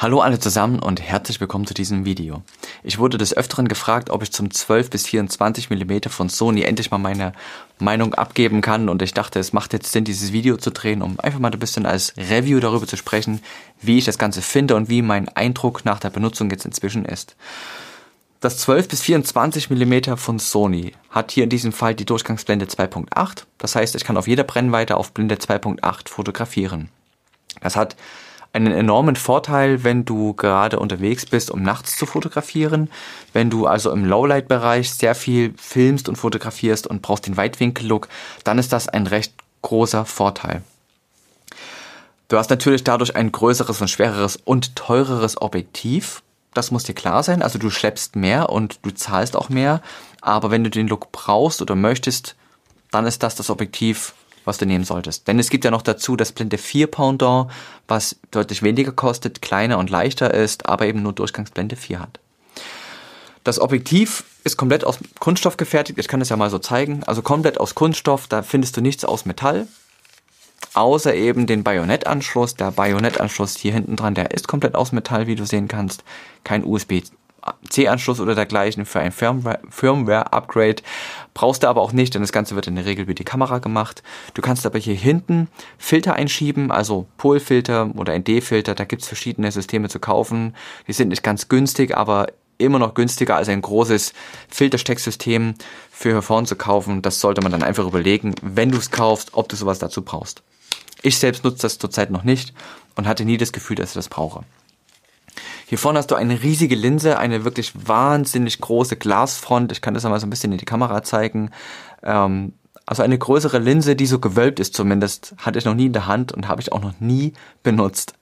Hallo alle zusammen und herzlich willkommen zu diesem Video. Ich wurde des Öfteren gefragt, ob ich zum 12 bis 24 mm von Sony endlich mal meine Meinung abgeben kann und ich dachte, es macht jetzt Sinn, dieses Video zu drehen, um einfach mal ein bisschen als Review darüber zu sprechen, wie ich das Ganze finde und wie mein Eindruck nach der Benutzung jetzt inzwischen ist. Das 12 bis 24 mm von Sony hat hier in diesem Fall die Durchgangsblende 2.8, das heißt, ich kann auf jeder Brennweite auf Blende 2.8 fotografieren. Das hat einen enormen Vorteil, wenn du gerade unterwegs bist, um nachts zu fotografieren. Wenn du also im Lowlight-Bereich sehr viel filmst und fotografierst und brauchst den Weitwinkel-Look, dann ist das ein recht großer Vorteil. Du hast natürlich dadurch ein größeres und schwereres und teureres Objektiv. Das muss dir klar sein. Also du schleppst mehr und du zahlst auch mehr. Aber wenn du den Look brauchst oder möchtest, dann ist das das Objektiv, was du nehmen solltest. Denn es gibt ja noch dazu das blinde 4 Pendant, was deutlich weniger kostet, kleiner und leichter ist, aber eben nur Durchgangsblende 4 hat. Das Objektiv ist komplett aus Kunststoff gefertigt. Ich kann das ja mal so zeigen. Also komplett aus Kunststoff, da findest du nichts aus Metall. Außer eben den Bajonettanschluss. Der Bajonettanschluss hier hinten dran, der ist komplett aus Metall, wie du sehen kannst. Kein USB C-Anschluss oder dergleichen für ein Firmware-Upgrade. Brauchst du aber auch nicht, denn das Ganze wird in der Regel über die Kamera gemacht. Du kannst aber hier hinten Filter einschieben, also Polfilter oder ND-Filter. Da gibt es verschiedene Systeme zu kaufen. Die sind nicht ganz günstig, aber immer noch günstiger als ein großes Filterstecksystem für Hörphone zu kaufen. Das sollte man dann einfach überlegen, wenn du es kaufst, ob du sowas dazu brauchst. Ich selbst nutze das zurzeit noch nicht und hatte nie das Gefühl, dass ich das brauche. Hier vorne hast du eine riesige Linse, eine wirklich wahnsinnig große Glasfront. Ich kann das einmal so ein bisschen in die Kamera zeigen. Ähm, also eine größere Linse, die so gewölbt ist zumindest, hatte ich noch nie in der Hand und habe ich auch noch nie benutzt.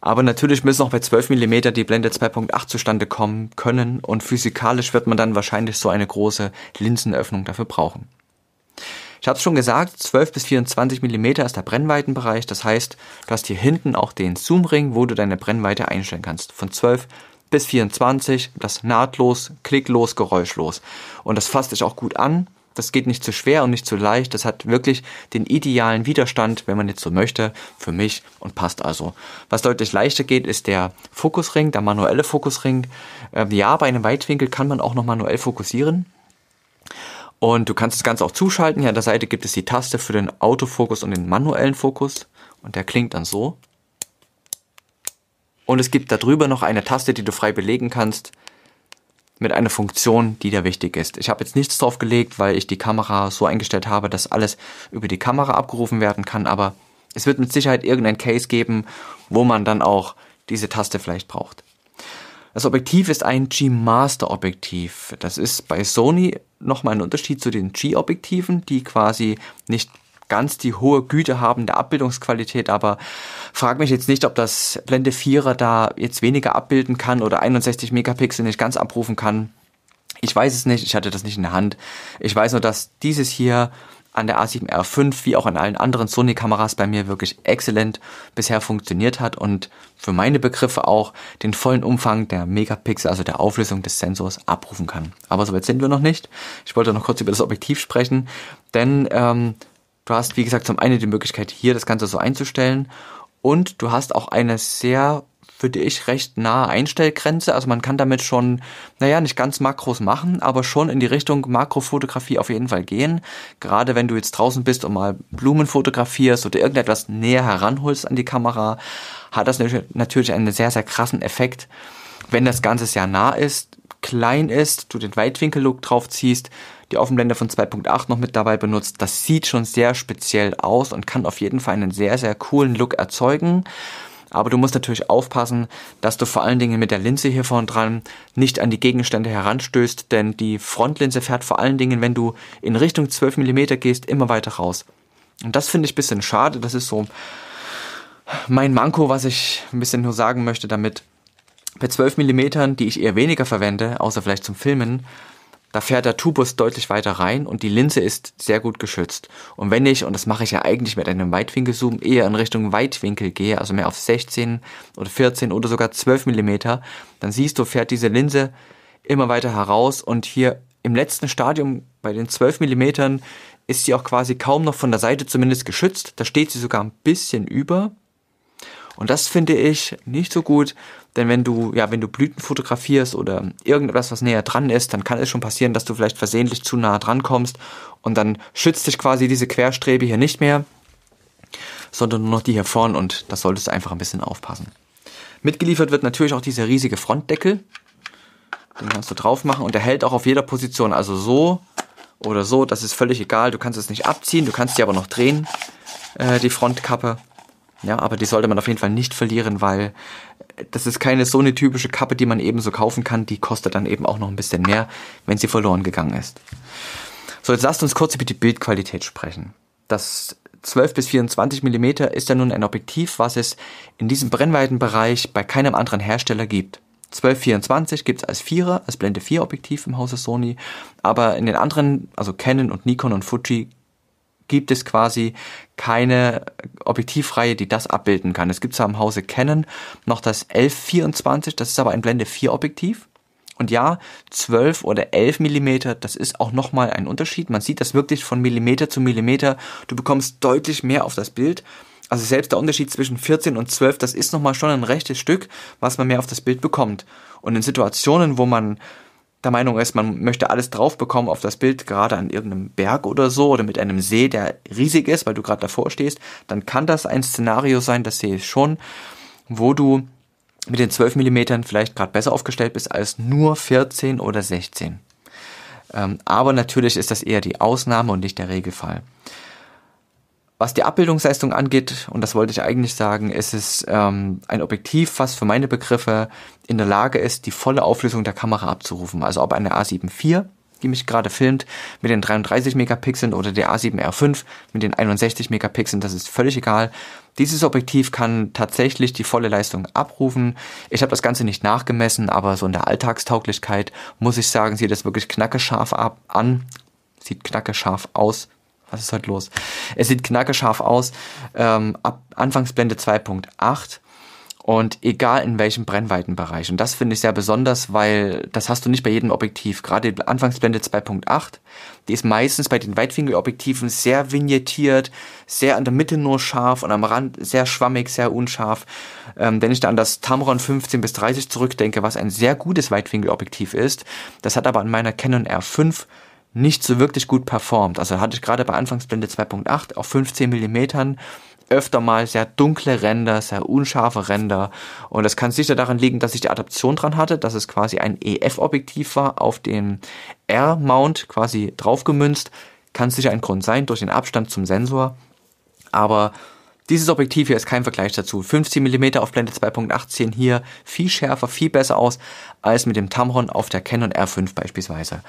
Aber natürlich müssen auch bei 12 mm die Blende 2.8 zustande kommen können und physikalisch wird man dann wahrscheinlich so eine große Linsenöffnung dafür brauchen. Ich habe es schon gesagt, 12 bis 24 mm ist der Brennweitenbereich. Das heißt, du hast hier hinten auch den Zoomring, wo du deine Brennweite einstellen kannst. Von 12 bis 24, das nahtlos, klicklos, geräuschlos. Und das fasst dich auch gut an. Das geht nicht zu schwer und nicht zu leicht. Das hat wirklich den idealen Widerstand, wenn man jetzt so möchte, für mich und passt also. Was deutlich leichter geht, ist der Fokusring, der manuelle Fokusring. Ähm, ja, bei einem Weitwinkel kann man auch noch manuell fokussieren. Und du kannst das Ganze auch zuschalten. Hier an der Seite gibt es die Taste für den Autofokus und den manuellen Fokus. Und der klingt dann so. Und es gibt darüber noch eine Taste, die du frei belegen kannst mit einer Funktion, die dir wichtig ist. Ich habe jetzt nichts drauf gelegt, weil ich die Kamera so eingestellt habe, dass alles über die Kamera abgerufen werden kann, aber es wird mit Sicherheit irgendein Case geben, wo man dann auch diese Taste vielleicht braucht. Das Objektiv ist ein G-Master-Objektiv. Das ist bei Sony nochmal ein Unterschied zu den G-Objektiven, die quasi nicht ganz die hohe Güte haben der Abbildungsqualität, aber frag mich jetzt nicht, ob das Blende 4er da jetzt weniger abbilden kann oder 61 Megapixel nicht ganz abrufen kann. Ich weiß es nicht, ich hatte das nicht in der Hand. Ich weiß nur, dass dieses hier an der A7R5 wie auch an allen anderen Sony-Kameras bei mir wirklich exzellent bisher funktioniert hat und für meine Begriffe auch den vollen Umfang der Megapixel, also der Auflösung des Sensors, abrufen kann. Aber soweit sind wir noch nicht. Ich wollte noch kurz über das Objektiv sprechen, denn ähm, du hast, wie gesagt, zum einen die Möglichkeit, hier das Ganze so einzustellen und du hast auch eine sehr würde ich, recht nahe Einstellgrenze. Also man kann damit schon, naja, nicht ganz Makros machen, aber schon in die Richtung Makrofotografie auf jeden Fall gehen. Gerade wenn du jetzt draußen bist und mal Blumen fotografierst oder irgendetwas näher heranholst an die Kamera, hat das natürlich einen sehr, sehr krassen Effekt. Wenn das Ganze sehr nah ist, klein ist, du den Weitwinkel-Look draufziehst, die Offenblende von 2.8 noch mit dabei benutzt, das sieht schon sehr speziell aus und kann auf jeden Fall einen sehr, sehr coolen Look erzeugen. Aber du musst natürlich aufpassen, dass du vor allen Dingen mit der Linse hier vorn dran nicht an die Gegenstände heranstößt, denn die Frontlinse fährt vor allen Dingen, wenn du in Richtung 12 mm gehst, immer weiter raus. Und das finde ich ein bisschen schade. Das ist so mein Manko, was ich ein bisschen nur sagen möchte damit. Bei 12 mm, die ich eher weniger verwende, außer vielleicht zum Filmen, da fährt der Tubus deutlich weiter rein und die Linse ist sehr gut geschützt. Und wenn ich, und das mache ich ja eigentlich mit einem Weitwinkelzoom, eher in Richtung Weitwinkel gehe, also mehr auf 16 oder 14 oder sogar 12 Millimeter, dann siehst du, fährt diese Linse immer weiter heraus und hier im letzten Stadium bei den 12 Millimetern ist sie auch quasi kaum noch von der Seite zumindest geschützt. Da steht sie sogar ein bisschen über. Und das finde ich nicht so gut, denn wenn du, ja, wenn du Blüten fotografierst oder irgendetwas, was näher dran ist, dann kann es schon passieren, dass du vielleicht versehentlich zu nah dran kommst und dann schützt dich quasi diese Querstrebe hier nicht mehr, sondern nur noch die hier vorn und da solltest du einfach ein bisschen aufpassen. Mitgeliefert wird natürlich auch dieser riesige Frontdeckel. Den kannst du drauf machen und der hält auch auf jeder Position. Also so oder so, das ist völlig egal. Du kannst es nicht abziehen, du kannst sie aber noch drehen, äh, die Frontkappe. Ja, aber die sollte man auf jeden Fall nicht verlieren, weil das ist keine so eine typische Kappe, die man eben so kaufen kann. Die kostet dann eben auch noch ein bisschen mehr, wenn sie verloren gegangen ist. So, jetzt lasst uns kurz über die Bildqualität sprechen. Das 12 bis 24 mm ist ja nun ein Objektiv, was es in diesem Brennweitenbereich bei keinem anderen Hersteller gibt. 12-24 gibt es als Vierer, als Blende 4 Objektiv im Hause Sony, aber in den anderen, also Canon und Nikon und Fuji, gibt es quasi keine Objektivreihe, die das abbilden kann. Es gibt zwar im Hause Canon noch das 1124, das ist aber ein Blende 4 Objektiv. Und ja, 12 oder 11 Millimeter, das ist auch nochmal ein Unterschied. Man sieht das wirklich von Millimeter zu Millimeter. Du bekommst deutlich mehr auf das Bild. Also selbst der Unterschied zwischen 14 und 12, das ist nochmal schon ein rechtes Stück, was man mehr auf das Bild bekommt. Und in Situationen, wo man der Meinung ist, man möchte alles drauf bekommen auf das Bild, gerade an irgendeinem Berg oder so oder mit einem See, der riesig ist, weil du gerade davor stehst, dann kann das ein Szenario sein, das sehe ich schon, wo du mit den 12 mm vielleicht gerade besser aufgestellt bist als nur 14 oder 16. Ähm, aber natürlich ist das eher die Ausnahme und nicht der Regelfall. Was die Abbildungsleistung angeht, und das wollte ich eigentlich sagen, ist es ähm, ein Objektiv, was für meine Begriffe in der Lage ist, die volle Auflösung der Kamera abzurufen. Also ob eine a 74 die mich gerade filmt, mit den 33 Megapixeln oder der A7R5 mit den 61 Megapixeln, das ist völlig egal. Dieses Objektiv kann tatsächlich die volle Leistung abrufen. Ich habe das Ganze nicht nachgemessen, aber so in der Alltagstauglichkeit muss ich sagen, sieht das wirklich knackescharf ab an. Sieht knackescharf aus, was ist heute los? Es sieht knackerscharf aus. Ähm, ab Anfangsblende 2.8 und egal in welchem Brennweitenbereich. Und das finde ich sehr besonders, weil das hast du nicht bei jedem Objektiv. Gerade die Anfangsblende 2.8, die ist meistens bei den Weitwinkelobjektiven sehr vignettiert, sehr an der Mitte nur scharf und am Rand sehr schwammig, sehr unscharf. Ähm, wenn ich da an das Tamron 15 bis 30 zurückdenke, was ein sehr gutes Weitwinkelobjektiv ist, das hat aber an meiner Canon R5 nicht so wirklich gut performt. Also hatte ich gerade bei Anfangsblende 2.8 auf 15 mm öfter mal sehr dunkle Ränder, sehr unscharfe Ränder. Und das kann sicher daran liegen, dass ich die Adaption dran hatte, dass es quasi ein EF-Objektiv war, auf den R-Mount quasi draufgemünzt. Kann sicher ein Grund sein, durch den Abstand zum Sensor. Aber dieses Objektiv hier ist kein Vergleich dazu. 15 mm auf Blende 2.18 hier viel schärfer, viel besser aus als mit dem Tamron auf der Canon R5 beispielsweise.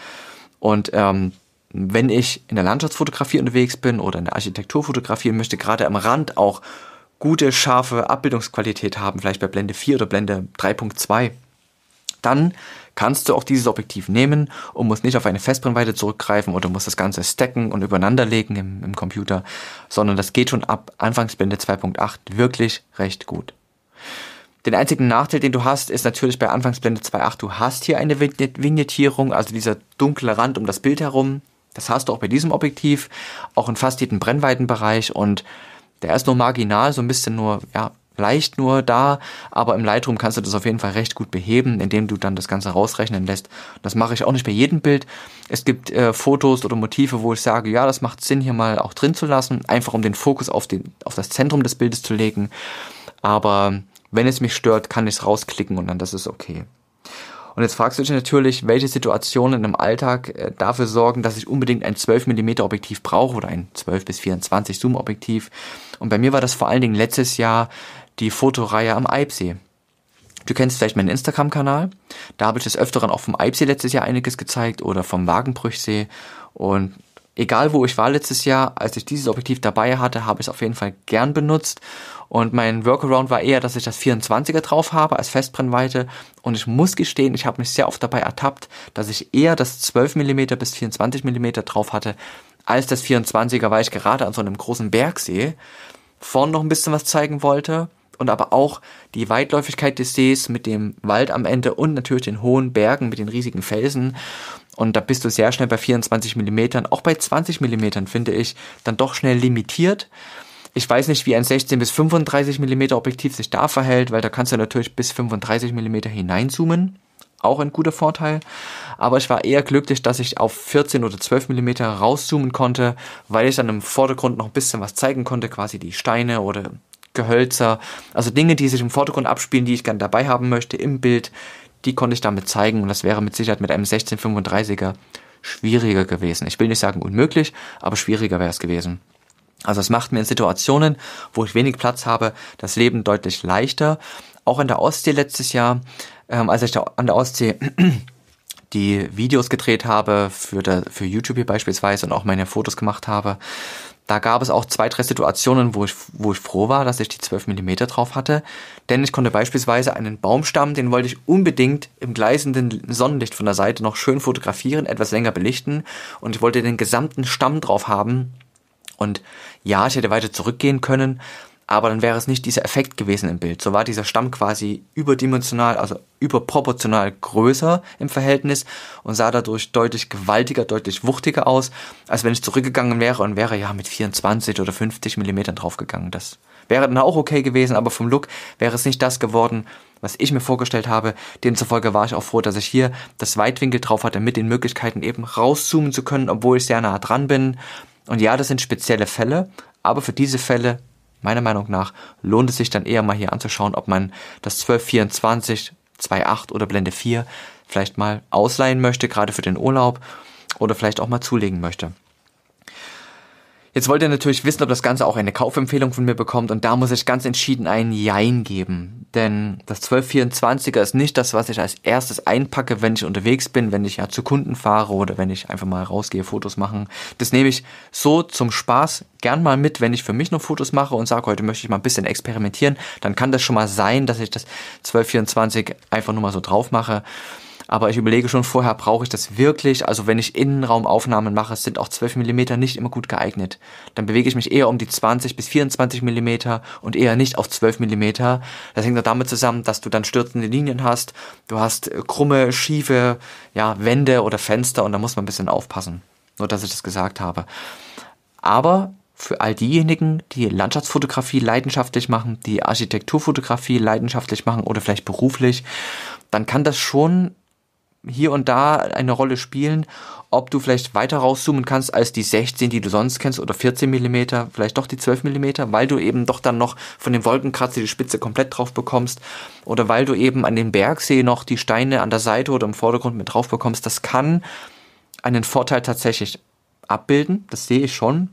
Und ähm, wenn ich in der Landschaftsfotografie unterwegs bin oder in der Architekturfotografie möchte gerade am Rand auch gute, scharfe Abbildungsqualität haben, vielleicht bei Blende 4 oder Blende 3.2, dann kannst du auch dieses Objektiv nehmen und musst nicht auf eine Festbrennweite zurückgreifen oder musst das Ganze stacken und übereinanderlegen im, im Computer, sondern das geht schon ab Anfangsblende 2.8 wirklich recht gut. Den einzigen Nachteil, den du hast, ist natürlich bei Anfangsblende 2.8, du hast hier eine Vignettierung, also dieser dunkle Rand um das Bild herum. Das hast du auch bei diesem Objektiv, auch in fast jedem Brennweitenbereich und der ist nur marginal, so ein bisschen nur, ja, leicht nur da, aber im Lightroom kannst du das auf jeden Fall recht gut beheben, indem du dann das Ganze rausrechnen lässt. Das mache ich auch nicht bei jedem Bild. Es gibt äh, Fotos oder Motive, wo ich sage, ja, das macht Sinn, hier mal auch drin zu lassen, einfach um den Fokus auf, den, auf das Zentrum des Bildes zu legen. Aber wenn es mich stört, kann ich es rausklicken und dann das ist okay. Und jetzt fragst du dich natürlich, welche Situationen im Alltag äh, dafür sorgen, dass ich unbedingt ein 12 mm Objektiv brauche oder ein 12 bis 24 Zoom Objektiv. Und bei mir war das vor allen Dingen letztes Jahr die Fotoreihe am Eibsee. Du kennst vielleicht meinen Instagram-Kanal. Da habe ich des Öfteren auch vom Eibsee letztes Jahr einiges gezeigt oder vom Wagenbrüchsee. Und egal wo ich war letztes Jahr, als ich dieses Objektiv dabei hatte, habe ich es auf jeden Fall gern benutzt. Und mein Workaround war eher, dass ich das 24er drauf habe als Festbrennweite. Und ich muss gestehen, ich habe mich sehr oft dabei ertappt, dass ich eher das 12 mm bis 24 mm drauf hatte, als das 24er, weil ich gerade an so einem großen Bergsee vorne noch ein bisschen was zeigen wollte und aber auch die Weitläufigkeit des Sees mit dem Wald am Ende und natürlich den hohen Bergen mit den riesigen Felsen. Und da bist du sehr schnell bei 24 mm, auch bei 20 mm finde ich, dann doch schnell limitiert. Ich weiß nicht, wie ein 16 bis 35 mm Objektiv sich da verhält, weil da kannst du natürlich bis 35 mm hineinzoomen. Auch ein guter Vorteil. Aber ich war eher glücklich, dass ich auf 14 oder 12 mm rauszoomen konnte, weil ich dann im Vordergrund noch ein bisschen was zeigen konnte, quasi die Steine oder Gehölzer, also Dinge, die sich im Vordergrund abspielen, die ich gerne dabei haben möchte im Bild, die konnte ich damit zeigen und das wäre mit Sicherheit mit einem 1635er schwieriger gewesen. Ich will nicht sagen unmöglich, aber schwieriger wäre es gewesen. Also es macht mir in Situationen, wo ich wenig Platz habe, das Leben deutlich leichter. Auch an der Ostsee letztes Jahr, ähm, als ich da an der Ostsee die Videos gedreht habe, für, der, für YouTube hier beispielsweise und auch meine Fotos gemacht habe, da gab es auch zwei, drei Situationen, wo ich, wo ich froh war, dass ich die 12 mm drauf hatte. Denn ich konnte beispielsweise einen Baumstamm, den wollte ich unbedingt im gleißenden Sonnenlicht von der Seite noch schön fotografieren, etwas länger belichten. Und ich wollte den gesamten Stamm drauf haben. Und ja, ich hätte weiter zurückgehen können, aber dann wäre es nicht dieser Effekt gewesen im Bild. So war dieser Stamm quasi überdimensional, also überproportional größer im Verhältnis und sah dadurch deutlich gewaltiger, deutlich wuchtiger aus, als wenn ich zurückgegangen wäre und wäre ja mit 24 oder 50 Millimetern draufgegangen. Das wäre dann auch okay gewesen, aber vom Look wäre es nicht das geworden, was ich mir vorgestellt habe. Demzufolge war ich auch froh, dass ich hier das Weitwinkel drauf hatte, mit den Möglichkeiten eben rauszoomen zu können, obwohl ich sehr nah dran bin. Und ja, das sind spezielle Fälle, aber für diese Fälle meiner Meinung nach lohnt es sich dann eher mal hier anzuschauen, ob man das 1224, 28 oder Blende 4 vielleicht mal ausleihen möchte, gerade für den Urlaub oder vielleicht auch mal zulegen möchte. Jetzt wollt ihr natürlich wissen, ob das Ganze auch eine Kaufempfehlung von mir bekommt und da muss ich ganz entschieden ein Jein geben. Denn das 1224er ist nicht das, was ich als erstes einpacke, wenn ich unterwegs bin, wenn ich ja zu Kunden fahre oder wenn ich einfach mal rausgehe, Fotos machen. Das nehme ich so zum Spaß gern mal mit, wenn ich für mich noch Fotos mache und sage, heute möchte ich mal ein bisschen experimentieren. Dann kann das schon mal sein, dass ich das 1224 einfach nur mal so drauf mache aber ich überlege schon vorher, brauche ich das wirklich? Also wenn ich Innenraumaufnahmen mache, sind auch 12 mm nicht immer gut geeignet. Dann bewege ich mich eher um die 20 bis 24 mm und eher nicht auf 12 mm. Das hängt auch damit zusammen, dass du dann stürzende Linien hast, du hast äh, krumme, schiefe ja, Wände oder Fenster und da muss man ein bisschen aufpassen. Nur, dass ich das gesagt habe. Aber für all diejenigen, die Landschaftsfotografie leidenschaftlich machen, die Architekturfotografie leidenschaftlich machen oder vielleicht beruflich, dann kann das schon hier und da eine Rolle spielen, ob du vielleicht weiter rauszoomen kannst als die 16, die du sonst kennst, oder 14 mm, vielleicht doch die 12 mm, weil du eben doch dann noch von dem Wolkenkratzer die Spitze komplett drauf bekommst, oder weil du eben an den Bergsee noch die Steine an der Seite oder im Vordergrund mit drauf bekommst. Das kann einen Vorteil tatsächlich abbilden, das sehe ich schon.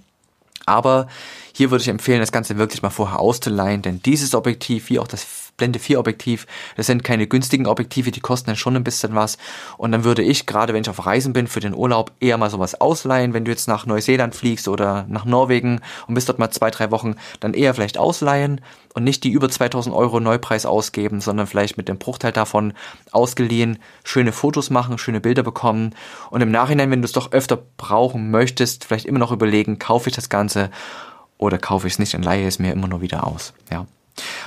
Aber hier würde ich empfehlen, das Ganze wirklich mal vorher auszuleihen, denn dieses Objektiv, wie auch das Blende 4 Objektiv. Das sind keine günstigen Objektive, die kosten dann schon ein bisschen was. Und dann würde ich, gerade wenn ich auf Reisen bin, für den Urlaub eher mal sowas ausleihen. Wenn du jetzt nach Neuseeland fliegst oder nach Norwegen und bist dort mal zwei, drei Wochen, dann eher vielleicht ausleihen und nicht die über 2000 Euro Neupreis ausgeben, sondern vielleicht mit dem Bruchteil davon ausgeliehen, schöne Fotos machen, schöne Bilder bekommen und im Nachhinein, wenn du es doch öfter brauchen möchtest, vielleicht immer noch überlegen, kaufe ich das Ganze oder kaufe ich es nicht und leihe es mir immer nur wieder aus. Ja.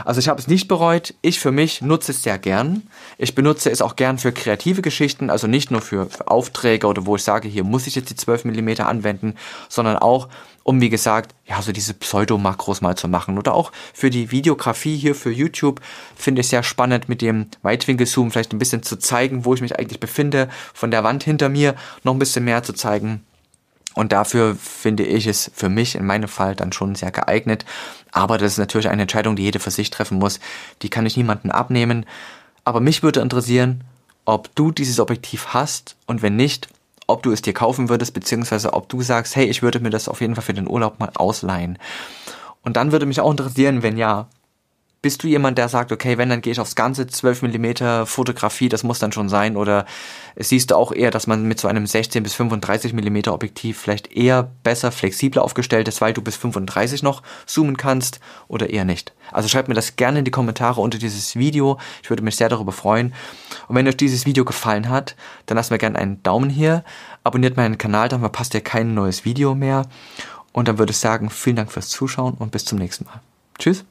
Also ich habe es nicht bereut. Ich für mich nutze es sehr gern. Ich benutze es auch gern für kreative Geschichten, also nicht nur für, für Aufträge oder wo ich sage, hier muss ich jetzt die 12 mm anwenden, sondern auch, um wie gesagt, ja, so diese Pseudo-Makros mal zu machen. Oder auch für die Videografie hier für YouTube finde ich sehr spannend, mit dem Weitwinkel-Zoom vielleicht ein bisschen zu zeigen, wo ich mich eigentlich befinde, von der Wand hinter mir noch ein bisschen mehr zu zeigen. Und dafür finde ich es für mich in meinem Fall dann schon sehr geeignet. Aber das ist natürlich eine Entscheidung, die jeder für sich treffen muss. Die kann ich niemandem abnehmen. Aber mich würde interessieren, ob du dieses Objektiv hast und wenn nicht, ob du es dir kaufen würdest, beziehungsweise ob du sagst, hey, ich würde mir das auf jeden Fall für den Urlaub mal ausleihen. Und dann würde mich auch interessieren, wenn ja, bist du jemand, der sagt, okay, wenn, dann gehe ich aufs ganze 12 mm Fotografie, das muss dann schon sein? Oder siehst du auch eher, dass man mit so einem 16 bis 35 mm Objektiv vielleicht eher besser, flexibler aufgestellt ist, weil du bis 35 noch zoomen kannst oder eher nicht? Also schreibt mir das gerne in die Kommentare unter dieses Video. Ich würde mich sehr darüber freuen. Und wenn euch dieses Video gefallen hat, dann lasst mir gerne einen Daumen hier. Abonniert meinen Kanal, dann verpasst ihr kein neues Video mehr. Und dann würde ich sagen, vielen Dank fürs Zuschauen und bis zum nächsten Mal. Tschüss.